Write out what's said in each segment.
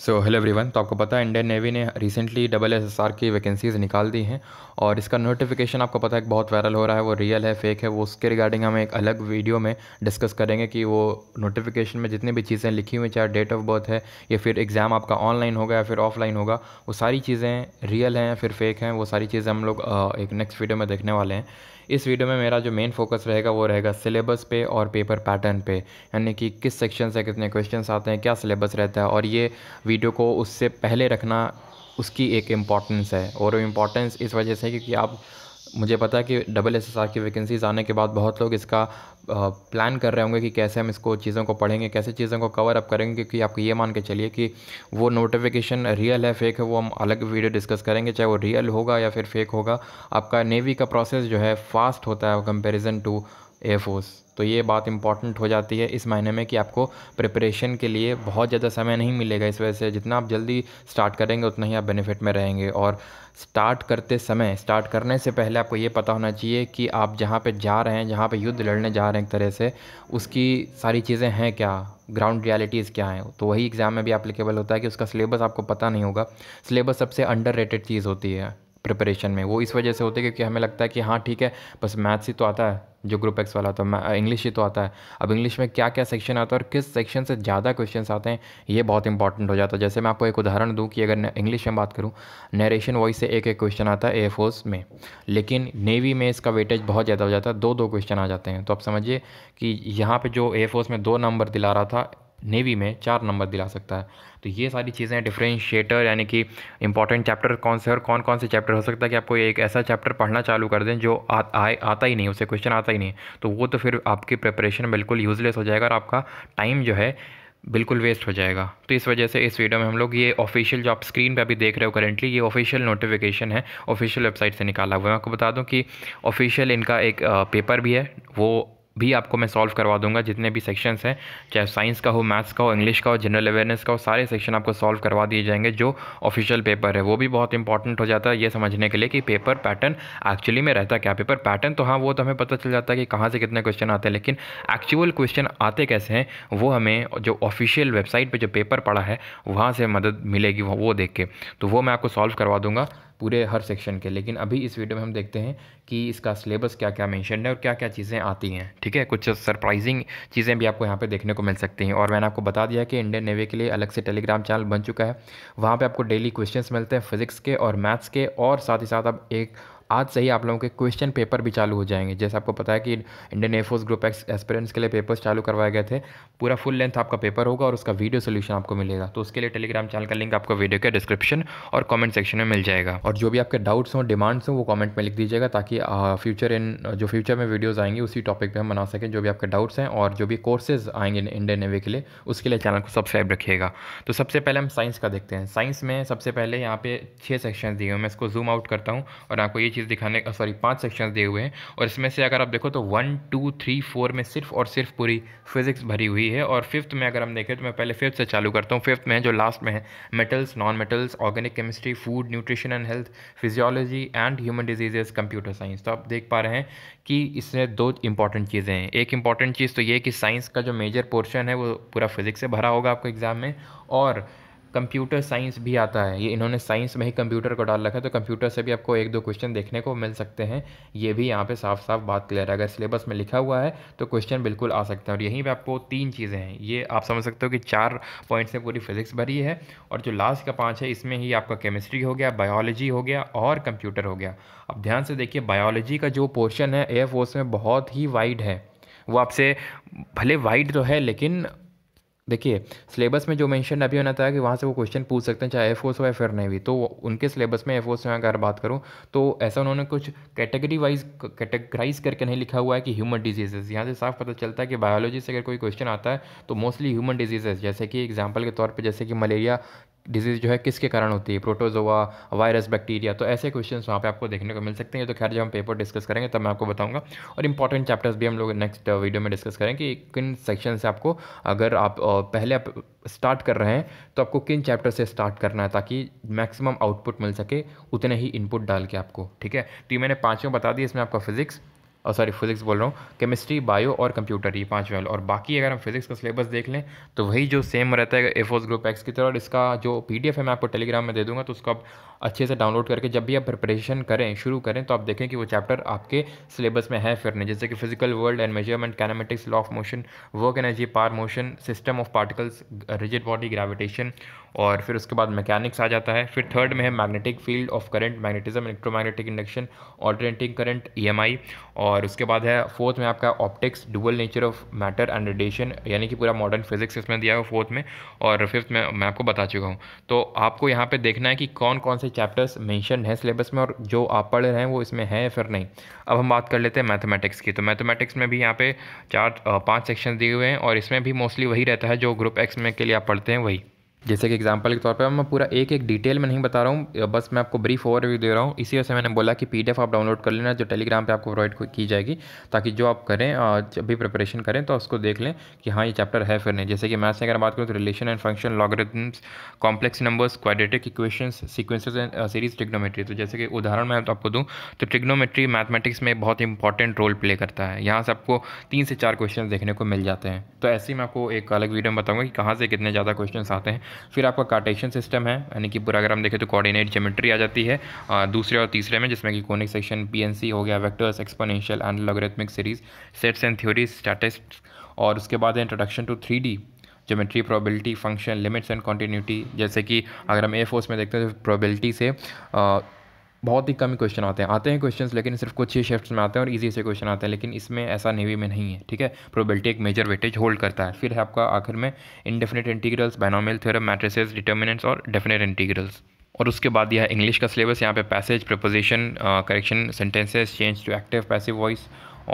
so hello everyone तो आपको पता है इंडियन नेवी ने recently double S S R की वैकेंसीज़ निकाल दी हैं और इसका नोटिफिकेशन आपको पता है बहुत वायरल हो रहा है वो रियल है फेक है वो उसके रिगार्डिंग हम एक अलग वीडियो में डिस्कस करेंगे कि वो नोटिफिकेशन में जितनी भी चीज़ें लिखी हुई चाहे डेट ऑफ बर्थ है या फिर एग्ज़ाम आपका ऑनलाइन होगा या फिर ऑफलाइन होगा वो सारी चीज़ें रियल हैं फिर फेक हैं वो सारी चीज़ें हम लोग एक नेक्स्ट वीडियो में देखने वाले हैं इस वीडियो में मेरा जो मेन फोकस रहेगा वो रहेगा सिलेबस पे और पेपर पैटर्न पे यानी कि किस सेक्शन से कितने क्वेश्चन आते हैं क्या सिलेबस रहता है और ये वीडियो को उससे पहले रखना उसकी एक इम्पॉर्टेंस है और इम्पॉर्टेंस इस वजह से क्योंकि आप मुझे पता है कि डबल एस की वैकेंसीज़ आने के बाद बहुत लोग इसका प्लान कर रहे होंगे कि कैसे हम इसको चीज़ों को पढ़ेंगे कैसे चीज़ों को कवर अप करेंगे क्योंकि आप ये मान के चलिए कि वो नोटिफिकेशन रियल है फेक है वो हम अलग वीडियो डिस्कस करेंगे चाहे वो रियल होगा या फिर फेक होगा आपका नेवी का प्रोसेस जो है फास्ट होता है कंपेरिजन टू एयरफोर्स तो ये बात इंपॉर्टेंट हो जाती है इस महीने में कि आपको प्रिपरेशन के लिए बहुत ज़्यादा समय नहीं मिलेगा इस वजह से जितना आप जल्दी स्टार्ट करेंगे उतना ही आप बेनिफिट में रहेंगे और स्टार्ट करते समय स्टार्ट करने से पहले आपको ये पता होना चाहिए कि आप जहाँ पे जा रहे हैं जहाँ पे युद्ध लड़ने जा रहे हैं एक तरह से उसकी सारी चीज़ें हैं क्या ग्राउंड रियलिटीज़ क्या हैं तो वही एग्ज़ाम में भी अप्लीकेबल होता है कि उसका सिलेबस आपको पता नहीं होगा सिलेबस सबसे अंडर चीज़ होती है प्रिपरेशन में वो इस वजह से होती है क्योंकि हमें लगता है कि हाँ ठीक है बस मैथ्स ही तो आता है जो ग्रुप एक्स वाला था मैं इंग्लिश ही तो आता है अब इंग्लिश में क्या क्या सेक्शन आता है और किस सेक्शन से ज़्यादा क्वेश्चन आते हैं ये बहुत इंपॉर्टेंट हो जाता है जैसे मैं आपको एक उदाहरण दूँ कि अगर इंग्लिश में बात करूँ नरेशन वॉइस से एक एक क्वेश्चन आता है एयरफोर्स में लेकिन नेवी में इसका वेटेज बहुत ज़्यादा हो जाता है दो दो क्वेश्चन आ जाते हैं तो आप समझिए कि यहाँ पर जो एयरफोर्स में दो नंबर दिला रहा था नेवी में चार नंबर दिला सकता है तो ये सारी चीज़ें डिफ्रेंशिएटर यानी कि इंपॉर्टेंट चैप्टर कौन से और कौन कौन से चैप्टर हो सकता है कि आपको एक ऐसा चैप्टर पढ़ना चालू कर दें जो आ, आ, आता ही नहीं उसे क्वेश्चन आता ही नहीं तो वो तो फिर आपकी प्रिपरेशन बिल्कुल यूज़लेस हो जाएगा और आपका टाइम जो है बिल्कुल वेस्ट हो जाएगा तो इस वजह से इस वीडियो में हम लोग ये ऑफिशियल जो आप स्क्रीन पे अभी देख रहे हो करेंटली ये ऑफिशियल नोटिफिकेशन है ऑफिशियल वेबसाइट से निकाला हुआ है मैं आपको बता दूं कि ऑफिशियल इनका एक पेपर भी है वो भी आपको मैं सॉल्व करवा दूंगा जितने भी सेक्शंस हैं चाहे साइंस का हो मैथ्स का हो इंग्लिश का हो जनरल अवेयरनेस का हो सारे सेक्शन आपको सॉल्व करवा दिए जाएंगे जो ऑफिशियल पेपर है वो भी बहुत इंपॉर्टेंट हो जाता है ये समझने के लिए कि पेपर पैटर्न एक्चुअली में रहता क्या पेपर पैटर्न तो हाँ वो तो हमें पता चल जाता है कि कहाँ से कितने क्वेश्चन आते हैं लेकिन एक्चुअल क्वेश्चन आते कैसे हैं वो हमें जो ऑफिशियल वेबसाइट पर जो पेपर पड़ा है वहाँ से मदद मिलेगी वो देख के तो वो मैं आपको सॉल्व करवा दूँगा पूरे हर सेक्शन के लेकिन अभी इस वीडियो में हम देखते हैं कि इसका सिलेबस क्या क्या मेंशन है और क्या क्या चीज़ें आती हैं ठीक है कुछ सरप्राइजिंग चीज़ें भी आपको यहाँ पे देखने को मिल सकती हैं और मैंने आपको बता दिया कि इंडियन नेवी के लिए अलग से टेलीग्राम चैनल बन चुका है वहाँ पर आपको डेली क्वेश्चन मिलते हैं फिजिक्स के और मैथ्स के और साथ ही साथ अब एक आज से ही आप लोगों के क्वेश्चन पेपर भी चालू हो जाएंगे जैसे आपको पता है कि Indian airforce group X experience के लिए पेपर्स चालू करवाए गए थे पूरा फुल लेंथ आपका पेपर होगा और उसका वीडियो सोल्यूशन आपको मिलेगा तो उसके लिए टेलीग्राम चैनल का लिंक आपको वीडियो के डिस्क्रिप्शन और कॉमेंट सेक्शन में मिल जाएगा और जो भी आपके डाउट्स हों डिमांड्स हों वो कॉमेंट में लिख दीजिएगा ताकि फ्यूचर इन जो फ्यूचर में वीडियोज़ आएंगे उसी टॉपिक पर हम बना सकें जो भी आपके डाउट्स हैं और जो भी कोर्सेज आएंगे इंडियन नेवी के लिए उसके लिए चैनल को सब्सक्राइब रखिएगा तो सबसे पहले हम साइंस का देखते हैं साइंस में सबसे पहले यहाँ पे छः सेक्शन दिए हुए मैं इसको जूम आउट करता हूँ और आपको ये चीज़ चीज़ दिखाने सॉरी पांच सेक्शंस दिए हुए हैं और इसमें से अगर आप देखो तो वन टू थ्री फोर में सिर्फ और सिर्फ पूरी फिजिक्स भरी हुई है और फिफ्थ में अगर हम देखें तो मैं पहले फिफ्थ से चालू करता हूँ फिफ्थ में जो लास्ट में है metals non metals organic chemistry food nutrition and health physiology and human diseases computer science तो आप देख पा रहे हैं कि इसमें दो इंपॉर्टेंट चीज़ें हैं एक इंपॉर्टेंट चीज़ तो ये कि साइंस का जो मेजर पोर्शन है वो पूरा फिजिक्स से भरा होगा आपको एग्ज़ाम में और कंप्यूटर साइंस भी आता है ये इन्होंने साइंस में ही कंप्यूटर को डाल रखा है तो कंप्यूटर से भी आपको एक दो क्वेश्चन देखने को मिल सकते हैं ये भी यहाँ पे साफ साफ बात क्लियर है अगर सिलेबस में लिखा हुआ है तो क्वेश्चन बिल्कुल आ सकते हैं और यहीं पे आपको तीन चीज़ें हैं ये आप समझ सकते हो कि चार पॉइंट्स में पूरी फिजिक्स भरी है और जो लास्ट का पाँच है इसमें ही आपका केमिस्ट्री हो गया बायोलॉजी हो गया और कंप्यूटर हो गया अब ध्यान से देखिए बायोलॉजी का जो पोर्शन है एयरफोर्स में बहुत ही वाइड है वो आपसे भले वाइड तो है लेकिन देखिए सिलेबस में जो मेंशन अभी होना था कि वहाँ से वो क्वेश्चन पूछ सकते हैं चाहे एफ ओस हो या फिर नहीं भी तो उनके सिलेबस में एफ ओ में अगर बात करूँ तो ऐसा उन्होंने कुछ कैटेगरी वाइज कैटेगराइज करके नहीं लिखा हुआ है कि ह्यूमन डिजीजेज़ यहाँ से साफ पता चलता है कि बायोलॉजी से अगर कोई क्वेश्चन आता है तो मोस्टली ह्यूमन डिजीजेज जैसे कि एग्जाम्पल के तौर पर जैसे कि मलेरिया डिजीज़ जो है किसके कारण होती है प्रोटोजोआ वायरस बैक्टीरिया तो ऐसे क्वेश्चन वहाँ पे आपको देखने को मिल सकते हैं तो खैर जब हम पेपर डिस्कस करेंगे तब मैं आपको बताऊंगा और इंपॉर्टेंट चैप्टर्स भी हम लोग नेक्स्ट वीडियो में डिस्कस करेंगे कि किन सेक्शन से आपको अगर आप पहले आप स्टार्ट कर रहे हैं तो आपको किन चैप्टर से स्टार्ट करना है ताकि मैक्सिमम आउटपुट मिल सके उतने ही इनपुट डाल के आपको ठीक है तो ये मैंने पाँचों बता दी इसमें आपका फिजिक्स और सॉरी फिज़िक्स बोल रहा हूँ केमिस्ट्री बायो और कंप्यूटर ये पाँच वाले और बाकी अगर हम फिज़िक्स का सिलेबस देख लें तो वही जो सेम रहता है एफोस ग्रुप एक्स की तरह और इसका जो पी है मैं आपको टेलीग्राम में दे दूँगा तो उसको आप अच्छे से डाउनलोड करके जब भी आप प्रिपरेशन करें शुरू करें तो आप देखें कि वो चैप्टर आपके सिलेबस में है फिर नहीं जैसे कि physical world and measurement kinematics law of motion work energy power motion system of particles rigid body gravitation और फिर उसके बाद मैकेनिक्स आ जाता है फिर थर्ड में है magnetic field of current magnetism electromagnetic induction alternating current ई और और उसके बाद है फोर्थ में आपका optics dual nature of matter and radiation यानी कि पूरा मॉडर्न फिजिक्स इसमें दिया हुआ फोर्थ में और फिफ्थ में मैं आपको बता चुका हूँ तो आपको यहाँ पे देखना है कि कौन कौन से चैप्टर्स मैंशन हैं सिलेबस में और जो आप पढ़ रहे हैं वो इसमें हैं फिर नहीं अब हम बात कर लेते हैं मैथमेटिक्स की तो मैथमेटिक्स में भी यहाँ पे चार पाँच सेक्शन दिए हुए हैं और इसमें भी मोस्टली वही रहता है जो ग्रुप एक्स में के लिए आप पढ़ते हैं वही जैसे कि एग्जांपल के तौर पर मैं पूरा एक एक डिटेल में नहीं बता रहा हूँ बस मैं आपको ब्रीफ ओवरव्यू दे रहा हूँ इसी वजह से मैंने बोला कि पीडीएफ आप डाउनलोड कर लेना जो टेलीग्राम पे आपको प्रोवाइड की जाएगी ताकि जो आप करें जब भी प्रिपरेशन करें तो उसको देख लें कि हाँ ये चैप्टर है फिर नहीं जैसे कि मैथ्स से अगर बात करूँ तो relation and function logarithms complex numbers quadratic equation sequences and series trigonometry तो जैसे कि उदाहरण मैं तो आपको दूँ तो ट्रिग्नोमेट्री मैथमेटिक्स में बहुत इंपॉर्टेंट रोल प्ले करता है यहाँ से आपको तीन से चार क्वेश्चन देखने को मिल जाते हैं तो ऐसे ही मैं आपको एक अलग वीडियो में बताऊँगा कि कहाँ से कितने ज़्यादा क्वेश्चन आते हैं फिर आपका कार्टेशन सिस्टम है यानी कि पूरा अगर हम देखें तो कोऑर्डिनेट जोमेट्री आ जाती है दूसरे और तीसरे में जिसमें कि कोनिक सेक्शन पी हो गया vectors exponential and logarithmic series sets and theory statistics और उसके बाद introduction to three D geometry probability function limits and continuity जैसे कि अगर हम ए फोर्स में देखते हैं तो प्रोबेबिलिटी से बहुत ही कम क्वेश्चन आते हैं आते हैं क्वेश्चन लेकिन सिर्फ कुछ ही शिफ्ट में आते हैं और ईजी से क्वेश्चन आते हैं लेकिन इसमें ऐसा नेवी में नहीं है ठीक है प्रोबेबिलिटी एक मेजर वेटेज होल्ड करता है फिर है आपका आखिर में indefinite integrals binomial theorem matrices determinants और डेफिनेट इंटीग्रल्स और उसके बाद यह इंग्लिश का सिलेबस यहाँ पे passage preposition correction sentences change to active passive voice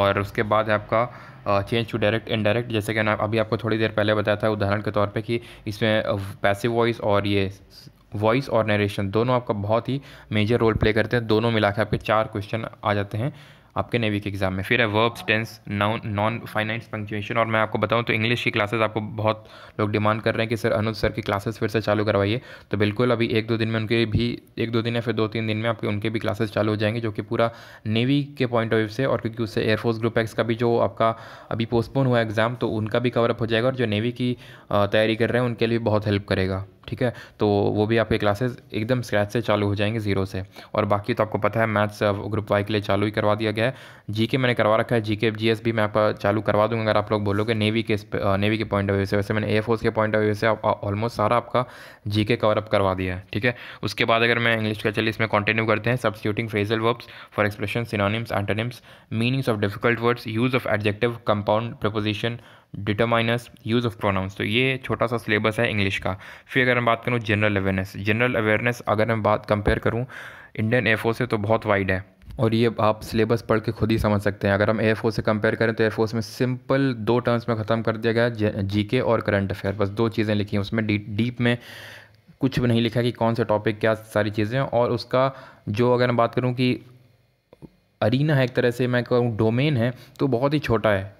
और उसके बाद है आपका चेंज टू डायरेक्ट इनडायरेक्ट जैसे कि ना अभी आपको थोड़ी देर पहले बताया था उदाहरण के तौर पे कि इसमें पैसिव वॉइस और ये वॉइस और नरेशन दोनों आपका बहुत ही मेजर रोल प्ले करते हैं दोनों मिला के आपके चार क्वेश्चन आ जाते हैं आपके नेवी के एग्ज़ाम में फिर है verbs tense noun non finance punctuation और मैं आपको बताऊं तो इंग्लिश की क्लासेस आपको बहुत लोग डिमांड कर रहे हैं कि सर अनुज सर की क्लासेस फिर से चालू करवाइए तो बिल्कुल अभी एक दो दिन में उनके भी एक दो दिन या फिर दो तीन दिन में आपके उनके भी क्लासेस चालू हो जाएंगे जो कि पूरा नेवी के पॉइंट ऑफ व्यू से और क्योंकि उससे एयरफोर्स ग्रुप एक्स का भी जो आपका अभी पोस्टपोन हुआ एग्ज़ाम तो उनका भी कवरअप हो जाएगा और जो नेवी की तैयारी कर रहे हैं उनके लिए बहुत हेल्प करेगा ठीक है तो वो भी आपके क्लासेस एकदम स्क्रैच से चालू हो जाएंगे ज़ीरो से और बाकी तो आपको पता है मैथ्स ग्रुप वाई के लिए चालू ही करवा दिया गया है जीके मैंने करवा रखा है जीके जीएस भी मैं आपका चालू करवा दूंगा अगर आप लोग बोलोगे नेवी के नेवी के पॉइंट ऑफ व्यू से वैसे मैंने एयरफोर्स फोर्स के पॉइंट ऑफ व्यू से ऑलमोस्ट सारा आपका जी के कवरअप करवा दिया है ठीक है उसके बाद अगर मैं इंग्लिश का चलिए इसमें कंटिन्यू करते हैं substituting phrasal verbs for expression synonyms antonyms meanings of difficult words use of adjective compound preposition determiners use of pronouns तो ये छोटा सा सिलेबस है इंग्लिश का फिर अगर मैं बात करूँ जनरल अवेयरनेस जनरल अवेयरनेस अगर मैं बात कंपेयर करूँ इंडियन एफ से तो बहुत वाइड है और ये आप सिलेबस पढ़ के खुद ही समझ सकते हैं अगर हम एयरफोर्स से कंपेयर करें तो एयरफोर्स में सिंपल दो टर्म्स में ख़त्म कर दिया गया जीके और करंट अफेयर बस दो चीज़ें लिखी हैं उसमें डी, डीप में कुछ भी नहीं लिखा कि कौन सा टॉपिक क्या सारी चीज़ें और उसका जो अगर मैं बात करूँ कि अरीना है एक तरह से मैं कहूँ डोमेन है तो बहुत ही छोटा है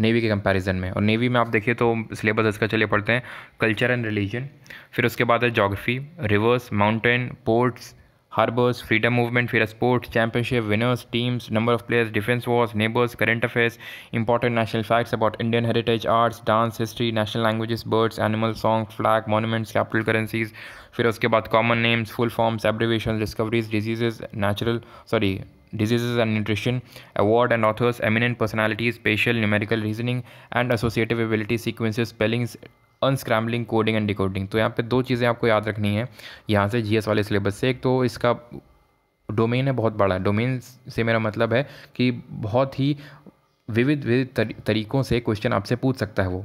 नेवी के कंपैरिजन में और नेवी में आप देखिए तो सिलेबस इसका चलिए पढ़ते हैं कल्चर एंड रिलीजन फिर उसके बाद है geography rivers mountain ports harbours freedom movement फिर sports championship winners teams number of players defence wars neighbours current affairs important national facts about Indian heritage arts dance history national languages birds animal song flag monuments capital currencies फिर उसके बाद common names full forms abbreviation discoveries diseases natural sorry diseases and nutrition award and authors eminent personalities spatial numerical reasoning and associative ability sequences spellings unscrambling coding and decoding तो यहाँ पे दो चीज़ें आपको याद रखनी है यहाँ से जीएस वाले सिलेबस से एक तो इसका डोमेन है बहुत बड़ा डोमेन से मेरा मतलब है कि बहुत ही विविध विविध तरीकों से क्वेश्चन आपसे पूछ सकता है वो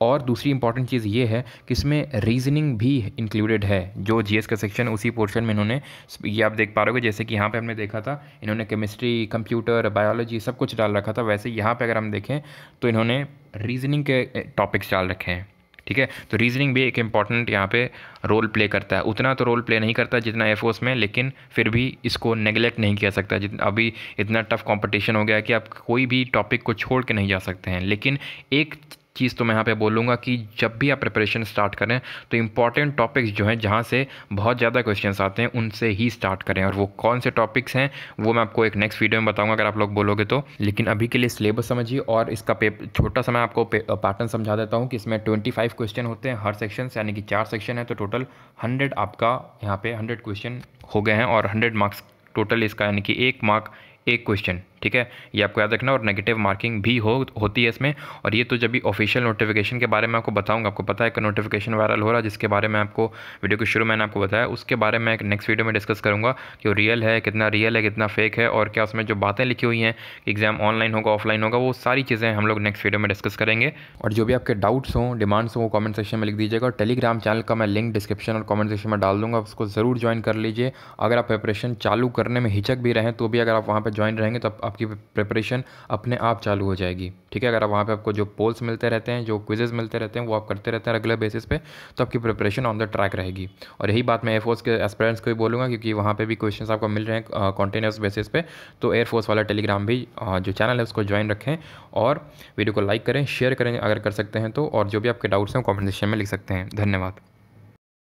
और दूसरी इंपॉर्टेंट चीज़ ये है कि इसमें रीजनिंग भी इंक्लूडेड है जो जीएस का सेक्शन उसी पोर्शन में इन्होंने ये आप देख पा रहे हो जैसे कि यहाँ पे हमने देखा था इन्होंने केमिस्ट्री कंप्यूटर बायोलॉजी सब कुछ डाल रखा था वैसे यहाँ पे अगर हम देखें तो इन्होंने रीजनिंग के टॉपिक्स डाल रखे हैं ठीक है तो रीजनिंग भी एक इम्पॉर्टेंट यहाँ पर रोल प्ले करता है उतना तो रोल प्ले नहीं करता जितना एफ में लेकिन फिर भी इसको नेगलेक्ट नहीं किया सकता जितना अभी इतना टफ कॉम्पिटिशन हो गया कि आप कोई भी टॉपिक को छोड़ के नहीं जा सकते हैं लेकिन एक चीज़ तो मैं यहाँ पे बोलूँगा कि जब भी आप प्रिपरेशन स्टार्ट करें तो इंपॉर्टेंट टॉपिक्स जो हैं जहाँ से बहुत ज़्यादा क्वेश्चन आते हैं उनसे ही स्टार्ट करें और वो कौन से टॉपिक्स हैं वो मैं आपको एक नेक्स्ट वीडियो में बताऊँगा अगर आप लोग बोलोगे तो लेकिन अभी के लिए सिलेबस समझिए और इसका पेपर छोटा सा मैं आपको पैटर्न समझा देता हूँ कि इसमें ट्वेंटी फाइव क्वेश्चन होते हैं हर सेक्शन से यानी कि चार सेक्शन है तो टोटल हंड्रेड आपका यहाँ पर हंड्रेड क्वेश्चन हो गए हैं और हंड्रेड मार्क्स टोटल इसका यानी कि एक मार्क एक क्वेश्चन ठीक है ये आपको याद रखना और नेगेटिव मार्किंग भी हो होती है इसमें और ये तो जब भी ऑफिशियल नोटिफिकेशन के बारे में आपको बताऊंगा आपको पता है कि नोटिफिकेशन वायरल हो रहा है जिसके बारे में आपको वीडियो के शुरू मैंने आपको बताया उसके बारे में एक नेक्स्ट वीडियो में डिस्कस करूँगा कि वो रियल है कितना रियल है कितना फेक है और क्या उसमें जो बातें लिखी हुई हैं एग्ज़ाम ऑनलाइन होगा ऑफलाइन होगा वो सारी चीज़ें हम लोग नेक्स्ट वीडियो में डिस्कस करेंगे और जो भी आपके डाउट्स हों डिमांड्स हों वो कॉमेंट सेक्शन में लिख दीजिएगा और टेलीग्राम चैनल का मैं लिंक डिस्क्रिप्शन और कॉमेंट सेक्शन में डाल दूँगा उसको ज़रूर ज्वाइन कर लीजिए अगर आप प्रिपरेशन चालू करने में हिचक भी रहें तो भी अगर आप वहाँ पर ज्वाइन रहेंगे तो आपकी प्रिपरेशन अपने आप चालू हो जाएगी ठीक है अगर आप वहाँ पे आपको जो पोल्स मिलते रहते हैं जो क्विजेज़ मिलते रहते हैं वो आप करते रहते हैं रेगुलर बेसिस पे तो आपकी प्रिपरेशन ऑन द ट्रैक रहेगी और यही बात मैं एयरफोर्स के एस्पेरेंट्स को भी बोलूँगा क्योंकि वहाँ पर भी क्वेश्चन आपको मिल रहे हैं कॉन्टीन्यूस बेसिस पे तो एयरफोर्स वाला टेलीग्राम भी जो चैनल है उसको ज्वाइन रखें और वीडियो को लाइक करें शेयर करें अगर कर सकते हैं तो और जो भी आपके डाउट्स हैं कॉमेंट सेक्शन में लिख सकते हैं धन्यवाद